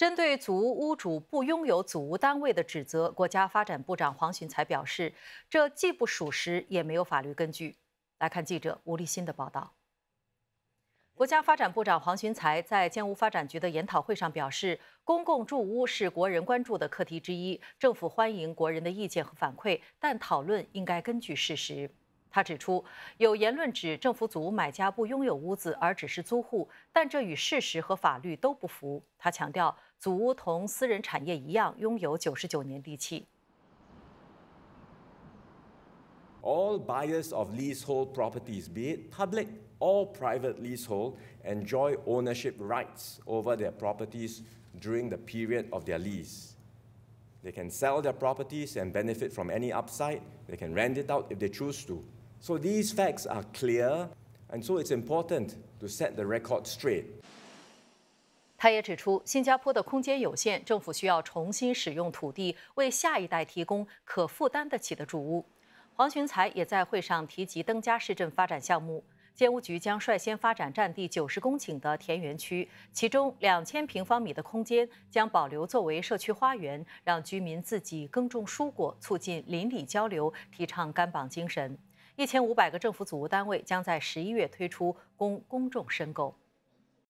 针对祖屋屋主不拥有祖屋单位的指责，国家发展部长黄循才表示，这既不属实，也没有法律根据。来看记者吴立新的报道。国家发展部长黄循才在建屋发展局的研讨会上表示，公共住屋是国人关注的课题之一，政府欢迎国人的意见和反馈，但讨论应该根据事实。他指出，有言论指政府组买家不拥有屋子而只是租户，但这与事实和法律都不符。他强调，祖屋同私人产业一样，拥有九十九年地契。All buyers of leasehold properties, be it public or private leasehold, enjoy ownership rights over their properties during the period of their lease. They can sell their properties and benefit from any upside. They can rent it out if they choose to. So these facts are clear，and so it's important to set the record straight。他也指出，新加坡的空间有限，政府需要重新使用土地，为下一代提供可负担得起的住屋。黄群才也在会上提及登加市镇发展项目，建屋局将率先发展占地九十公顷的田园区，其中两千平方米的空间将保留作为社区花园，让居民自己耕种蔬果，促进邻里交流，提倡甘榜精神。一千五百个政府组织单位将在十一月推出，供公众申购。